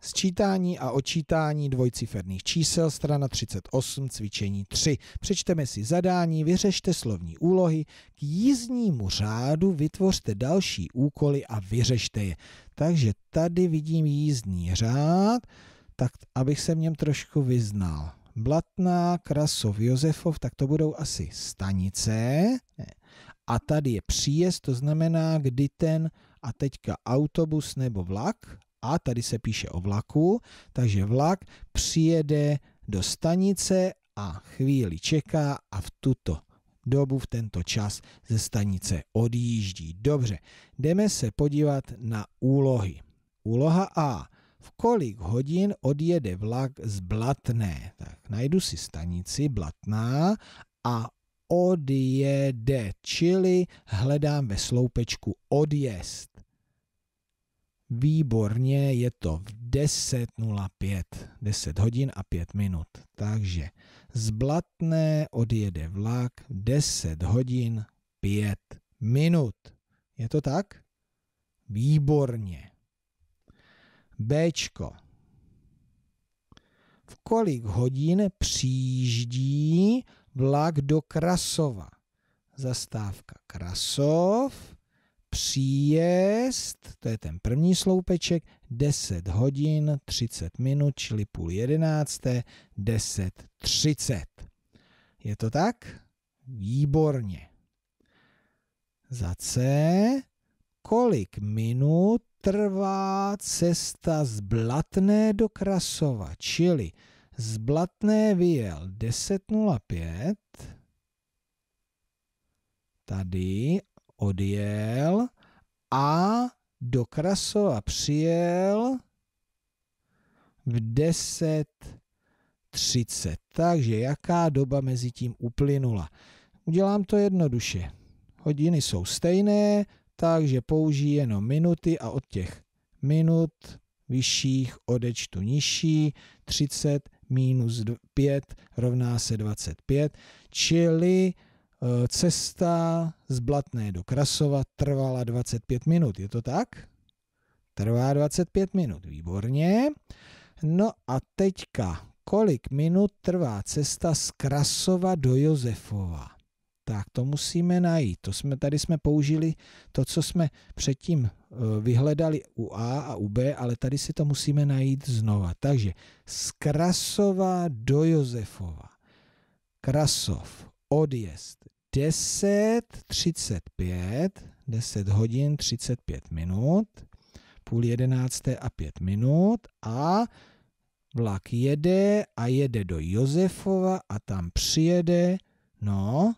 Sčítání a očítání dvojciferných čísel, strana 38, cvičení 3. Přečteme si zadání, vyřešte slovní úlohy, k jízdnímu řádu vytvořte další úkoly a vyřešte je. Takže tady vidím jízdní řád, tak abych se v něm trošku vyznal. Blatná, Krasov, Josefov, tak to budou asi stanice. A tady je příjezd, to znamená, kdy ten a teďka autobus nebo vlak a tady se píše o vlaku, takže vlak přijede do stanice a chvíli čeká a v tuto dobu, v tento čas ze stanice odjíždí. Dobře, jdeme se podívat na úlohy. Úloha A. V kolik hodin odjede vlak z Blatné? Tak najdu si stanici Blatná a odjede, čili hledám ve sloupečku odjezd. Výborně, je to v 10.05, 10 hodin a 5 minut. Takže z Blatné odjede vlak 10 hodin 5 minut. Je to tak? Výborně. Bčko. V kolik hodin přijíždí vlak do Krasova? Zastávka Krasov příjezd, to je ten první sloupeček, 10 hodin 30 minut, čili půl jedenácté, 10.30. Je to tak? Výborně. Za C, kolik minut trvá cesta z Blatné do Krasova, čili z Blatné vyjel 10.05, tady odjel a do Krasova přijel v 10.30. Takže jaká doba mezi tím uplynula? Udělám to jednoduše. Hodiny jsou stejné, takže použijí jenom minuty a od těch minut vyšších odečtu nižší, 30 minus 5 rovná se 25, čili Eh, cesta z Blatné do Krasova trvala 25 minut, je to tak? Trvá 25 minut, výborně. No a teďka, kolik minut trvá cesta z Krasova do Josefova? Tak to musíme najít. To jsme, tady jsme použili to, co jsme předtím eh, vyhledali u A a u B, ale tady si to musíme najít znova. Takže z Krasova do Josefova. Krasov odjezd 10.35, 10 hodin 35 minut, půl jedenácté a pět minut a vlak jede a jede do Josefova a tam přijede, no,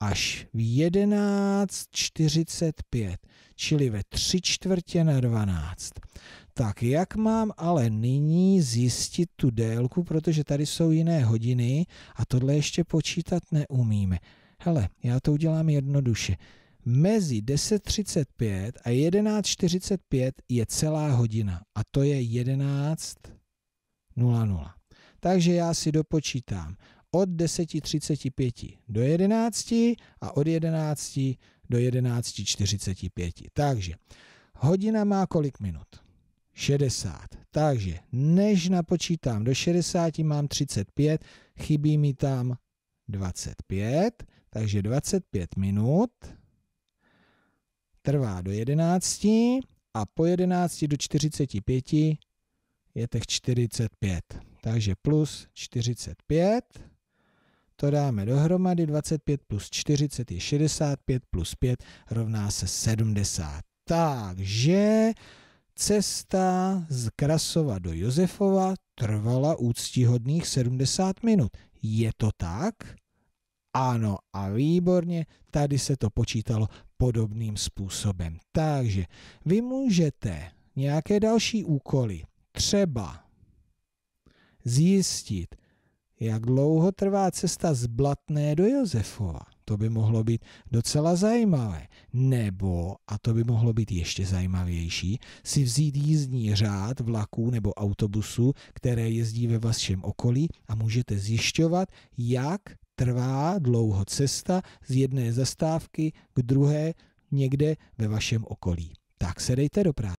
až v 11.45, čili ve tři čtvrtě na 12. Tak jak mám ale nyní zjistit tu délku, protože tady jsou jiné hodiny a tohle ještě počítat neumíme. Hele, já to udělám jednoduše. Mezi 10.35 a 11.45 je celá hodina a to je 11.00. Takže já si dopočítám od 10.35 do 11 a od 11 do 11.45. Takže hodina má kolik minut? 60. Takže než napočítám do 60, mám 35, chybí mi tam 25, takže 25 minut trvá do 11 a po 11 do 45 je těch 45. Takže plus 45, to dáme dohromady, 25 plus 40 je 65, plus 5 rovná se 70. Takže Cesta z Krasova do Josefova trvala úctihodných 70 minut. Je to tak? Ano a výborně, tady se to počítalo podobným způsobem. Takže vy můžete nějaké další úkoly, třeba zjistit, jak dlouho trvá cesta z Blatné do Josefova to by mohlo být docela zajímavé. Nebo, a to by mohlo být ještě zajímavější, si vzít jízdní řád vlaků nebo autobusů, které jezdí ve vašem okolí a můžete zjišťovat, jak trvá dlouho cesta z jedné zastávky k druhé někde ve vašem okolí. Tak se dejte do práce.